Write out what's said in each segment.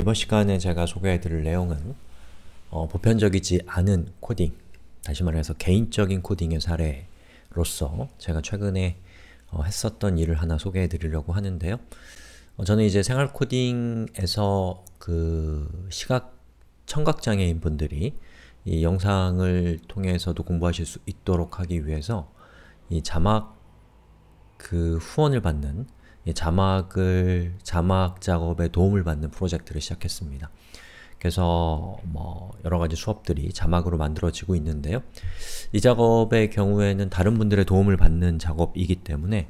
이번 시간에 제가 소개해드릴 내용은 어, 보편적이지 않은 코딩, 다시 말해서 개인적인 코딩의 사례로서 제가 최근에 어, 했었던 일을 하나 소개해드리려고 하는데요. 어, 저는 이제 생활 코딩에서 그 시각 청각장애인 분들이 이 영상을 통해서도 공부하실 수 있도록 하기 위해서 이 자막 그 후원을 받는 예, 자막을 자막 작업에 도움을 받는 프로젝트를 시작했습니다. 그래서 뭐 여러 가지 수업들이 자막으로 만들어지고 있는데요. 이 작업의 경우에는 다른 분들의 도움을 받는 작업이기 때문에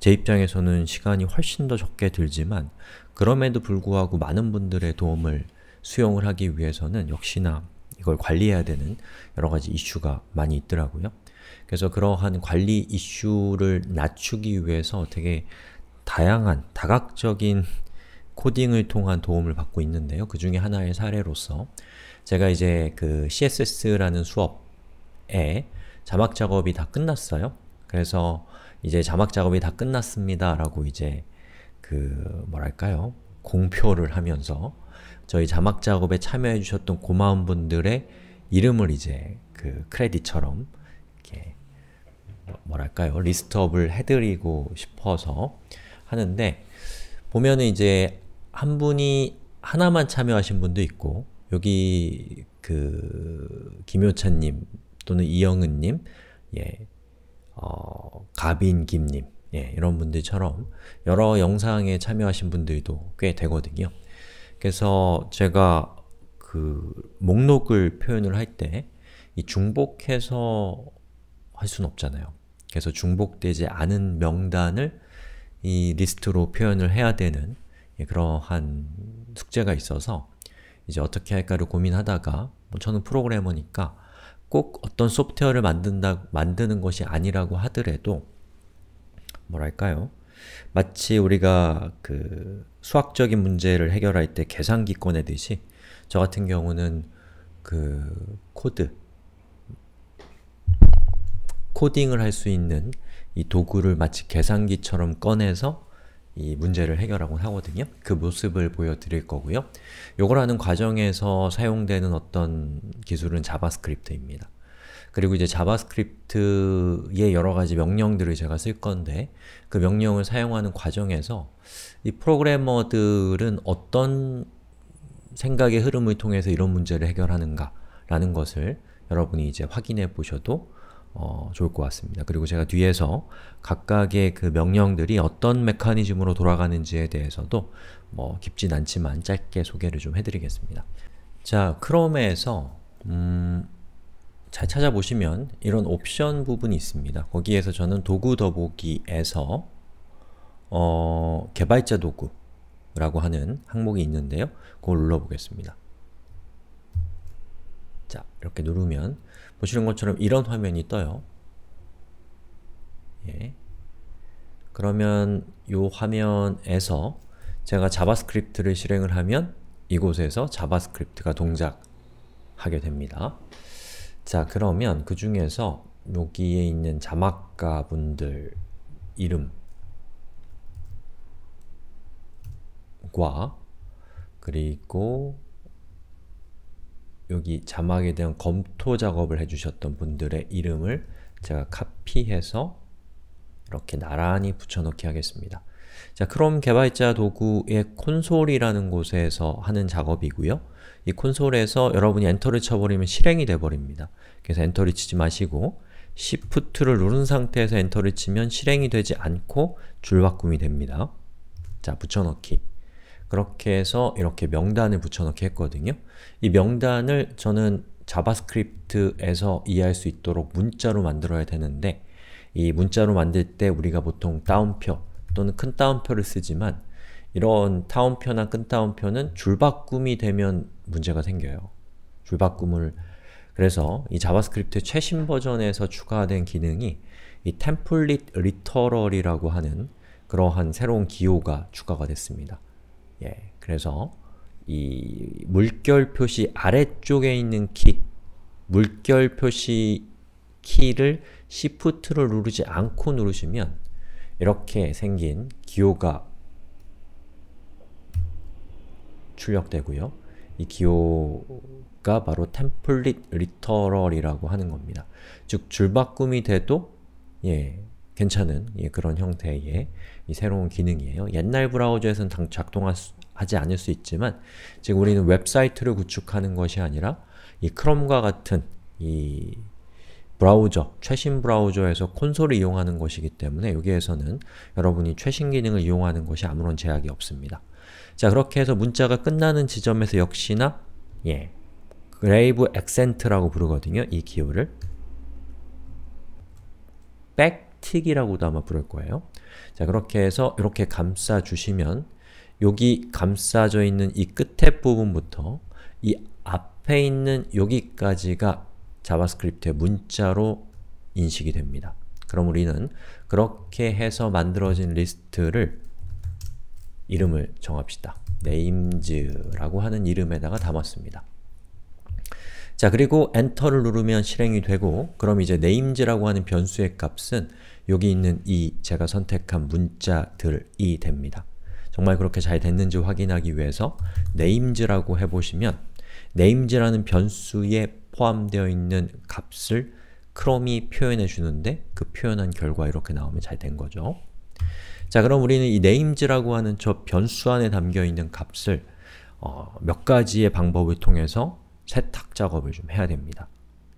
제 입장에서는 시간이 훨씬 더 적게 들지만 그럼에도 불구하고 많은 분들의 도움을 수용을 하기 위해서는 역시나 이걸 관리해야 되는 여러 가지 이슈가 많이 있더라고요. 그래서 그러한 관리 이슈를 낮추기 위해서 되게 다양한 다각적인 코딩을 통한 도움을 받고 있는데요. 그 중에 하나의 사례로서 제가 이제 그 CSS라는 수업에 자막 작업이 다 끝났어요. 그래서 이제 자막 작업이 다 끝났습니다 라고 이제 그 뭐랄까요 공표를 하면서 저희 자막 작업에 참여해 주셨던 고마운 분들의 이름을 이제 그 크레딧처럼 이렇게 뭐, 뭐랄까요 리스트업을 해드리고 싶어서 하는데 보면은 이제 한 분이 하나만 참여하신 분도 있고 여기 그 김효찬님 또는 이영은님, 예, 어, 가빈김님, 예, 이런 분들처럼 여러 영상에 참여하신 분들도 꽤 되거든요. 그래서 제가 그 목록을 표현을 할 때 이 중복해서 할 수는 없잖아요. 그래서 중복되지 않은 명단을 이 리스트로 표현을 해야 되는 예, 그러한 숙제가 있어서 이제 어떻게 할까를 고민하다가 뭐 저는 프로그래머니까 꼭 어떤 소프트웨어를 만든다, 만드는 것이 아니라고 하더라도 뭐랄까요? 마치 우리가 그 수학적인 문제를 해결할 때 계산기 꺼내듯이 저 같은 경우는 그 코드, 코딩을 할 수 있는 이 도구를 마치 계산기처럼 꺼내서 이 문제를 해결하곤 하거든요. 그 모습을 보여드릴 거고요. 요걸 하는 과정에서 사용되는 어떤 기술은 자바스크립트입니다. 그리고 이제 자바스크립트의 여러 가지 명령들을 제가 쓸 건데 그 명령을 사용하는 과정에서 이 프로그래머들은 어떤 생각의 흐름을 통해서 이런 문제를 해결하는가 라는 것을 여러분이 이제 확인해 보셔도 어, 좋을 것 같습니다. 그리고 제가 뒤에서 각각의 그 명령들이 어떤 메커니즘으로 돌아가는지에 대해서도 뭐 깊진 않지만 짧게 소개를 좀 해드리겠습니다. 자, 크롬에서 음, 잘 찾아보시면 이런 옵션 부분이 있습니다. 거기에서 저는 도구 더보기에서 어, 개발자 도구라고 하는 항목이 있는데요. 그걸 눌러보겠습니다. 자, 이렇게 누르면 보시는 것처럼 이런 화면이 떠요. 예. 그러면 이 화면에서 제가 자바스크립트를 실행을 하면 이곳에서 자바스크립트가 동작하게 됩니다. 자 그러면 그 중에서 여기에 있는 자막가 분들 이름과 그리고 여기 자막에 대한 검토 작업을 해주셨던 분들의 이름을 제가 카피해서 이렇게 나란히 붙여넣기 하겠습니다. 자, 크롬 개발자 도구의 콘솔이라는 곳에서 하는 작업이고요. 이 콘솔에서 여러분이 엔터를 쳐버리면 실행이 돼버립니다. 그래서 엔터를 치지 마시고 Shift를 누른 상태에서 엔터를 치면 실행이 되지 않고 줄바꿈이 됩니다. 자, 붙여넣기 그렇게 해서 이렇게 명단을 붙여넣기 했거든요. 이 명단을 저는 자바스크립트에서 이해할 수 있도록 문자로 만들어야 되는데 이 문자로 만들 때 우리가 보통 따옴표 또는 큰 따옴표를 쓰지만 이런 따옴표나큰 따옴표는 줄바꿈이 되면 문제가 생겨요. 줄바꿈을 그래서 이 자바스크립트 최신 버전에서 추가된 기능이 이 템플릿 리터럴이라고 하는 그러한 새로운 기호가 추가가 됐습니다. 예, 그래서 이 물결 표시 아래쪽에 있는 키, 물결 표시 키를 Shift를 누르지 않고 누르시면 이렇게 생긴 기호가 출력되고요. 이 기호가 바로 템플릿 리터럴이라고 하는 겁니다. 즉, 줄바꿈이 돼도 예, 괜찮은 예, 그런 형태의 새로운 기능이에요. 옛날 브라우저에서는 당, 작동하지 않을 수 있지만 지금 우리는 웹사이트를 구축하는 것이 아니라 이 크롬과 같은 이 브라우저, 최신 브라우저에서 콘솔을 이용하는 것이기 때문에 여기에서는 여러분이 최신 기능을 이용하는 것이 아무런 제약이 없습니다. 자, 그렇게 해서 문자가 끝나는 지점에서 역시나 예, 그레이브 액센트라고 부르거든요, 이 기호를. 백 틱이라고도 아마 부를 거예요. 자, 그렇게 해서 이렇게 감싸주시면 여기 감싸져 있는 이 끝에 부분부터 이 앞에 있는 여기까지가 자바스크립트의 문자로 인식이 됩니다. 그럼 우리는 그렇게 해서 만들어진 리스트를 이름을 정합시다. names라고 하는 이름에다가 담았습니다. 자 그리고 엔터를 누르면 실행이 되고 그럼 이제 names라고 하는 변수의 값은 여기 있는 이 제가 선택한 문자들이 됩니다. 정말 그렇게 잘 됐는지 확인하기 위해서 names라고 해보시면 names라는 변수에 포함되어 있는 값을 크롬이 표현해 주는데 그 표현한 결과 이렇게 나오면 잘 된 거죠. 자 그럼 우리는 이 names라고 하는 저 변수 안에 담겨있는 값을 어, 몇 가지의 방법을 통해서 세탁 작업을 좀 해야 됩니다.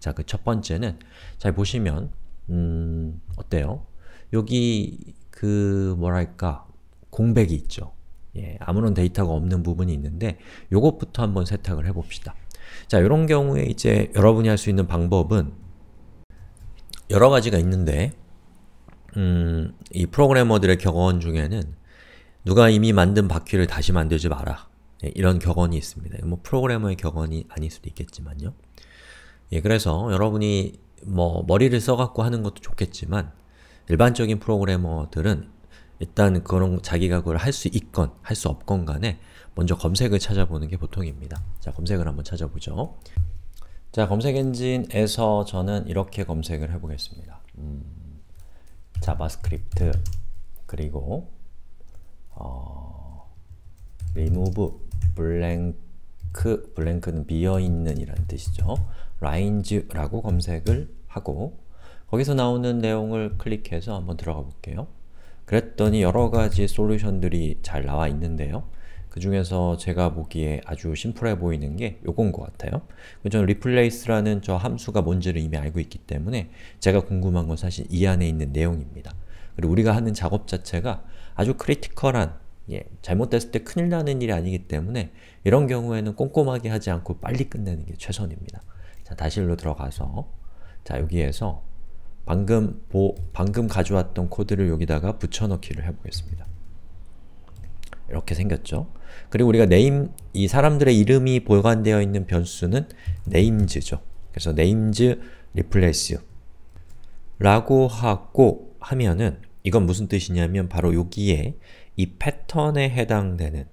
자, 그 첫 번째는 잘 보시면 음, 어때요? 여기 그 뭐랄까 공백이 있죠. 예, 아무런 데이터가 없는 부분이 있는데 요것부터 한번 세탁을 해봅시다. 자, 이런 경우에 이제 여러분이 할 수 있는 방법은 여러 가지가 있는데 음, 이 프로그래머들의 격언 중에는 누가 이미 만든 바퀴를 다시 만들지 마라 예, 이런 격언이 있습니다. 뭐 프로그래머의 격언이 아닐 수도 있겠지만요. 예, 그래서 여러분이 뭐 머리를 써갖고 하는 것도 좋겠지만 일반적인 프로그래머들은 일단 그런 자기가 그걸 할 수 있건 할 수 없건 간에 먼저 검색을 찾아보는 게 보통입니다. 자, 검색을 한번 찾아보죠. 자, 검색 엔진에서 저는 이렇게 검색을 해보겠습니다. 음, 자바스크립트 그리고 어, remove blank, b l a 는 비어있는 이라 뜻이죠. 라인즈라고 검색을 하고 거기서 나오는 내용을 클릭해서 한번 들어가 볼게요. 그랬더니 여러가지 솔루션들이 잘 나와 있는데요. 그 중에서 제가 보기에 아주 심플해 보이는 게 요건 것 같아요. 저는 replace라는 저 함수가 뭔지를 이미 알고 있기 때문에 제가 궁금한 건 사실 이 안에 있는 내용입니다. 그리고 우리가 하는 작업 자체가 아주 크리티컬한 예, 잘못됐을 때 큰일 나는 일이 아니기 때문에 이런 경우에는 꼼꼼하게 하지 않고 빨리 끝내는 게 최선입니다. 자, 다시 일로 들어가서 자, 여기에서 방금 보, 방금 가져왔던 코드를 여기다가 붙여넣기를 해보겠습니다. 이렇게 생겼죠? 그리고 우리가 네임, 이 사람들의 이름이 보관되어 있는 변수는 names죠. 그래서 names replace 라고 하고 하면은 이건 무슨 뜻이냐면 바로 여기에 이 패턴에 해당되는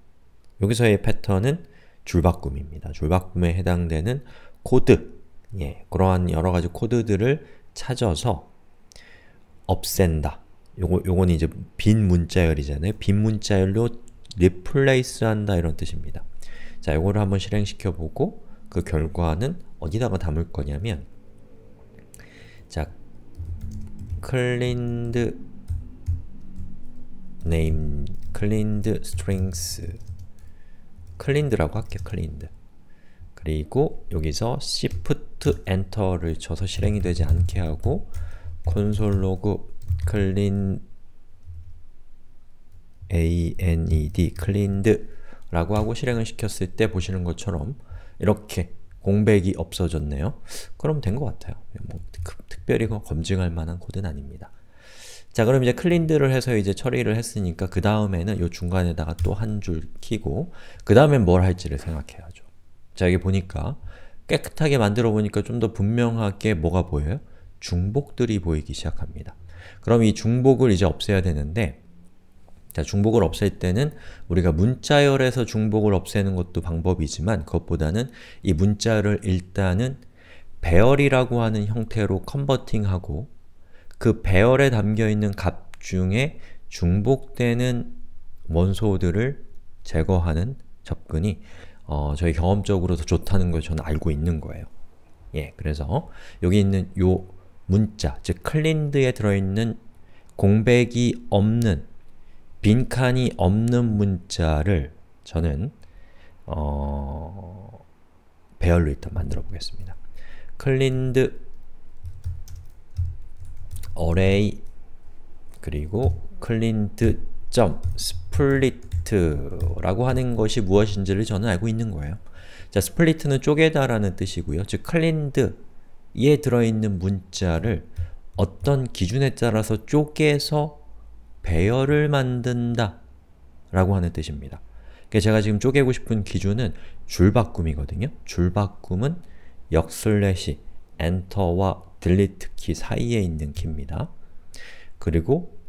여기서의 패턴은 줄바꿈입니다. 줄바꿈에 해당되는 코드 예, 그러한 여러 가지 코드들을 찾아서 없앤다. 요거, 요건 이제 빈 문자열이잖아요. 빈 문자열로 리플레이스 한다 이런 뜻입니다. 자, 요거를 한번 실행시켜 보고 그 결과는 어디다가 담을 거냐면 자, 클린드 name cleaned strings cleaned라고 할게요. cleaned 그리고 여기서 Shift Enter를 쳐서 실행이 되지 않게 하고 콘솔 로그 clean aned cleaned 라고 하고 실행을 시켰을 때 보시는 것처럼 이렇게 공백이 없어졌네요. 그럼 된 것 같아요. 뭐 특별히 검증할 만한 코드는 아닙니다. 자 그럼 이제 클린드를 해서 이제 처리를 했으니까 그 다음에는 요 중간에다가 또 한 줄 키고 그 다음엔 뭘 할지를 생각해야죠. 자 여기 보니까 깨끗하게 만들어 보니까 좀 더 분명하게 뭐가 보여요? 중복들이 보이기 시작합니다. 그럼 이 중복을 이제 없애야 되는데 자, 중복을 없앨 때는 우리가 문자열에서 중복을 없애는 것도 방법이지만 그것보다는 이문자열을 일단은 배열이라고 하는 형태로 컨버팅하고 그 배열에 담겨있는 값 중에 중복되는 원소들을 제거하는 접근이 어, 저희 경험적으로 더 좋다는 걸 저는 알고 있는 거예요. 예, 그래서 여기 있는 요 문자, 즉 클린드에 들어있는 공백이 없는 빈칸이 없는 문자를 저는 어... 배열로 일단 만들어 보겠습니다. 클린드 a r r 그리고 클린드 점 스플리트라고 하는 것이 무엇인지를 저는 알고 있는 거예요. 자, 스플리트는 쪼개다라는 뜻이고요. 즉, 클린드에 들어있는 문자를 어떤 기준에 따라서 쪼개서 배열을 만든다 라고 하는 뜻입니다. 그러니까 제가 지금 쪼개고 싶은 기준은 줄바꿈이거든요. 줄바꿈은 역 슬래시 엔터와 딜리트 키 사이에 있는 키입니다. 그리고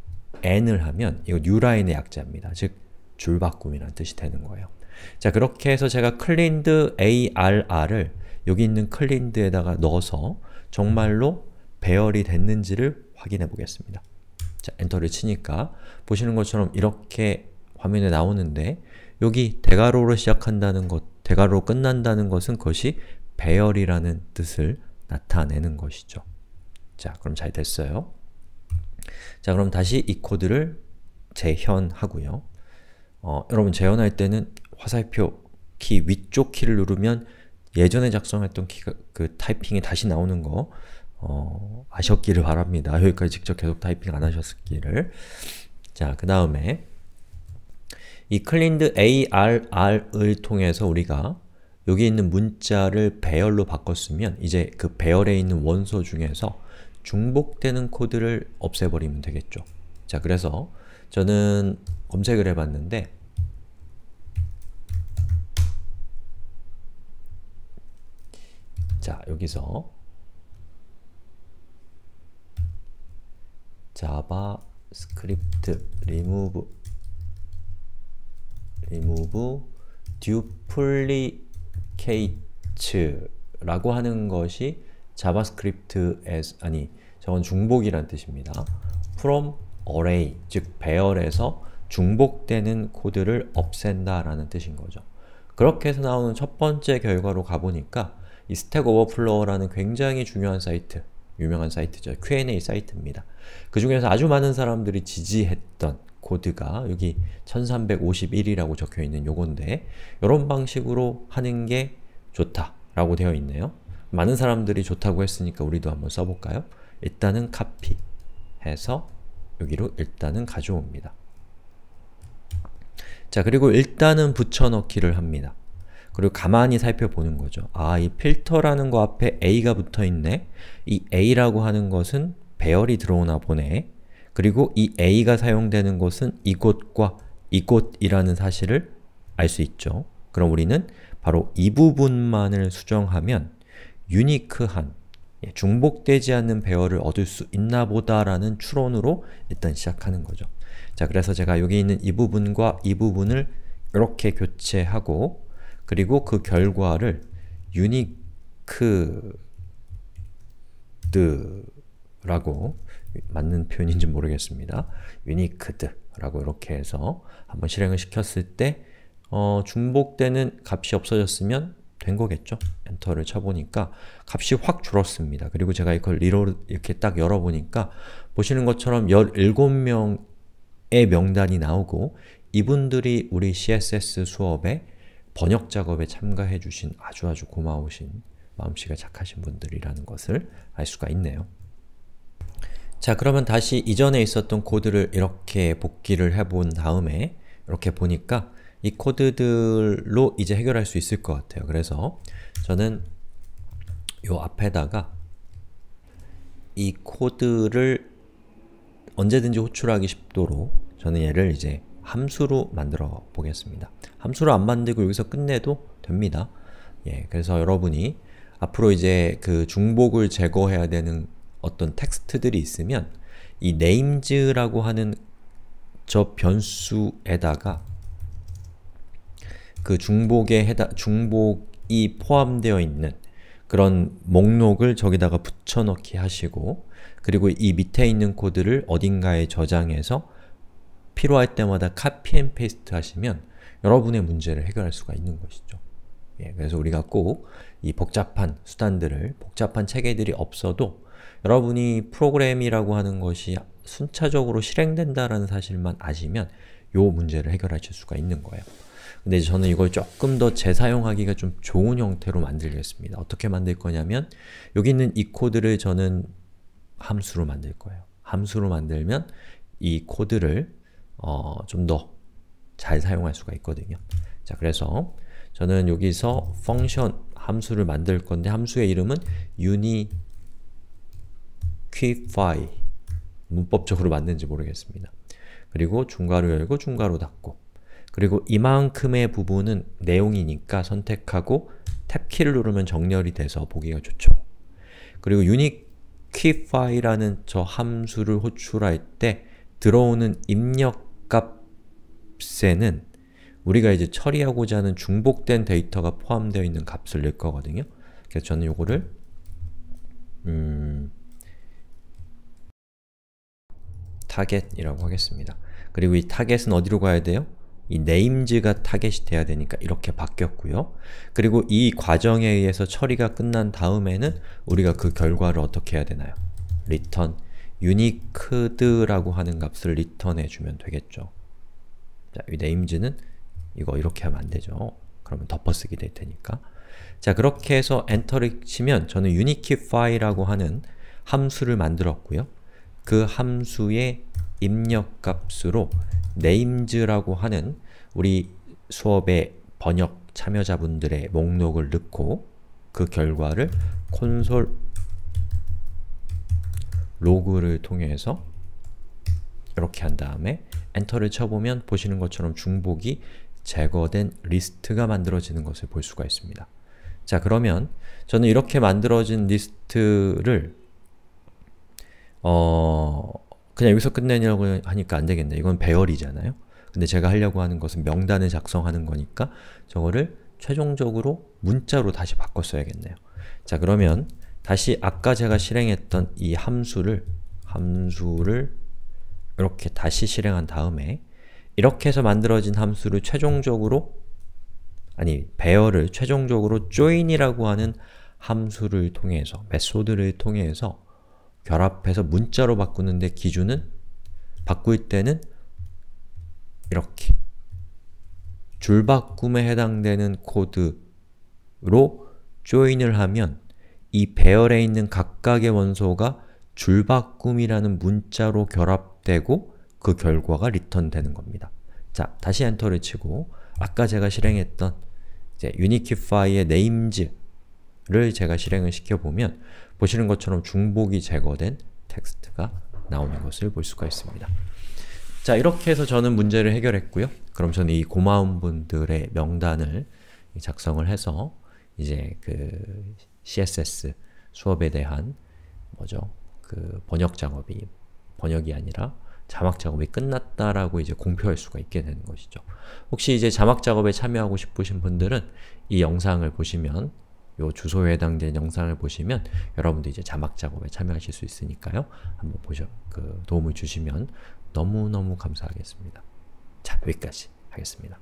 n을 하면 이거 newline의 약자입니다. 즉, 줄바꿈이라는 뜻이 되는 거예요. 자, 그렇게 해서 제가 cleaned arr을 여기 있는 cleaned에다가 넣어서 정말로 배열이 됐는지를 확인해 보겠습니다. 자, 엔터를 치니까 보시는 것처럼 이렇게 화면에 나오는데 여기 대괄호로 시작한다는 것, 대괄호로 끝난다는 것은 그것이 배열이라는 뜻을 나타내는 것이죠. 자, 그럼 잘 됐어요. 자 그럼 다시 이 코드를 재현하고요. 어, 여러분 재현할 때는 화살표 키 위쪽 키를 누르면 예전에 작성했던 키가 그 타이핑이 다시 나오는 거 어, 아셨기를 바랍니다. 여기까지 직접 계속 타이핑 안 하셨기를 자그 다음에 이 클린드 ARR을 통해서 우리가 여기 있는 문자를 배열로 바꿨으면 이제 그 배열에 있는 원소 중에서 중복되는 코드를 없애버리면 되겠죠. 자, 그래서 저는 검색을 해봤는데 자, 여기서 자바스크립트 remove remove duplicate 라고 하는 것이 JavaScript as 아니 저건 중복이란 뜻입니다. from array 즉 배열에서 중복되는 코드를 없앤다 라는 뜻인 거죠. 그렇게 해서 나오는 첫 번째 결과로 가보니까 이 v e r f l o w 라는 굉장히 중요한 사이트 유명한 사이트죠. Q&A 사이트입니다. 그 중에서 아주 많은 사람들이 지지했던 코드가 여기 1351이라고 적혀있는 요건데 요런 방식으로 하는 게 좋다라고 되어 있네요. 많은 사람들이 좋다고 했으니까 우리도 한번 써볼까요? 일단은 copy 해서 여기로 일단은 가져옵니다. 자, 그리고 일단은 붙여넣기를 합니다. 그리고 가만히 살펴보는 거죠. 아, 이 필터라는 거 앞에 A가 붙어있네. 이 A라고 하는 것은 배열이 들어오나 보네. 그리고 이 A가 사용되는 곳은 이곳과 이곳이라는 사실을 알 수 있죠. 그럼 우리는 바로 이 부분만을 수정하면 유니크한, 예, 중복되지 않는 배열을 얻을 수 있나 보다라는 추론으로 일단 시작하는 거죠. 자, 그래서 제가 여기 있는 이 부분과 이 부분을 이렇게 교체하고 그리고 그 결과를 유니크드라고 맞는 표현인지 모르겠습니다. 유니크드라고 이렇게 해서 한번 실행을 시켰을 때 어, 중복되는 값이 없어졌으면 된 거겠죠? 엔터를 쳐보니까 값이 확 줄었습니다. 그리고 제가 이걸 리로 이렇게 딱 열어보니까 보시는 것처럼 17명의 명단이 나오고 이분들이 우리 CSS 수업에 번역 작업에 참가해 주신 아주 아주 고마우신 마음씨가 착하신 분들이라는 것을 알 수가 있네요. 자 그러면 다시 이전에 있었던 코드를 이렇게 복귀를 해본 다음에 이렇게 보니까 이 코드들로 이제 해결할 수 있을 것 같아요. 그래서 저는 요 앞에다가 이 코드를 언제든지 호출하기 쉽도록 저는 얘를 이제 함수로 만들어 보겠습니다. 함수로 안 만들고 여기서 끝내도 됩니다. 예, 그래서 여러분이 앞으로 이제 그 중복을 제거해야 되는 어떤 텍스트들이 있으면 이 names라고 하는 저 변수에다가 그 중복에 해당 중복이 포함되어 있는 그런 목록을 저기다가 붙여넣기 하시고 그리고 이 밑에 있는 코드를 어딘가에 저장해서 필요할 때마다 카피 앤 페이스트 하시면 여러분의 문제를 해결할 수가 있는 것이죠. 예, 그래서 우리가 꼭 이 복잡한 수단들을, 복잡한 체계들이 없어도 여러분이 프로그램이라고 하는 것이 순차적으로 실행된다라는 사실만 아시면 요 문제를 해결하실 수가 있는 거예요. 근데 저는 이걸 조금 더 재사용하기가 좀 좋은 형태로 만들겠습니다. 어떻게 만들 거냐면 여기 있는 이 코드를 저는 함수로 만들 거예요. 함수로 만들면 이 코드를 어, 좀 더 잘 사용할 수가 있거든요. 자, 그래서 저는 여기서 function 함수를 만들 건데 함수의 이름은 uniquify 문법적으로 맞는지 모르겠습니다. 그리고 중괄호 열고 중괄호 닫고 그리고 이만큼의 부분은 내용이니까 선택하고 탭키를 누르면 정렬이 돼서 보기가 좋죠. 그리고 유니퀴파이라는 저 함수를 호출할 때 들어오는 입력값에는 우리가 이제 처리하고자 하는 중복된 데이터가 포함되어 있는 값을 넣을 거거든요. 그래서 저는 요거를 음... 타겟이라고 하겠습니다. 그리고 이 타겟은 어디로 가야 돼요? 이 name's가 타겟이 돼야 되니까 이렇게 바뀌었고요. 그리고 이 과정에 의해서 처리가 끝난 다음에는 우리가 그 결과를 어떻게 해야 되나요? return u n i q u e 라고 하는 값을 return해 주면 되겠죠. 자, 이 names는 이거 이렇게 하면 안 되죠. 그러면 덮어쓰기 될 테니까. 자, 그렇게 해서 엔터를 치면 저는 uniqueify라고 하는 함수를 만들었고요. 그 함수의 입력값으로 names라고 하는 우리 수업의 번역 참여자분들의 목록을 넣고 그 결과를 콘솔 로그를 통해서 이렇게 한 다음에 엔터를 쳐보면 보시는 것처럼 중복이 제거된 리스트가 만들어지는 것을 볼 수가 있습니다. 자 그러면 저는 이렇게 만들어진 리스트를 어... 그냥 여기서 끝내냐고 하니까 안 되겠네. 이건 배열이잖아요. 근데 제가 하려고 하는 것은 명단을 작성하는 거니까 저거를 최종적으로 문자로 다시 바꿨어야겠네요자 그러면 다시 아까 제가 실행했던 이 함수를 함수를 이렇게 다시 실행한 다음에 이렇게 해서 만들어진 함수를 최종적으로 아니 배열을 최종적으로 join이라고 하는 함수를 통해서 메소드를 통해서 결합해서 문자로 바꾸는데 기준은 바꿀 때는 이렇게 줄바꿈에 해당되는 코드로 조인을 하면 이 배열에 있는 각각의 원소가 줄바꿈이라는 문자로 결합되고 그 결과가 리턴되는 겁니다. 자, 다시 엔터를 치고 아까 제가 실행했던 이제 유니키파이의 n a m 를 제가 실행을 시켜보면 보시는 것처럼 중복이 제거된 텍스트가 나오는 것을 볼 수가 있습니다. 자, 이렇게 해서 저는 문제를 해결했고요. 그럼 저는 이 고마운 분들의 명단을 작성을 해서 이제 그 CSS 수업에 대한 뭐죠? 그 번역 작업이 번역이 아니라 자막 작업이 끝났다라고 이제 공표할 수가 있게 되는 것이죠. 혹시 이제 자막 작업에 참여하고 싶으신 분들은 이 영상을 보시면 요 주소에 해당된 영상을 보시면 여러분도 이제 자막 작업에 참여하실 수 있으니까요. 한번 보셔 그 도움을 주시면 너무너무 감사하겠습니다. 자, 여기까지 하겠습니다.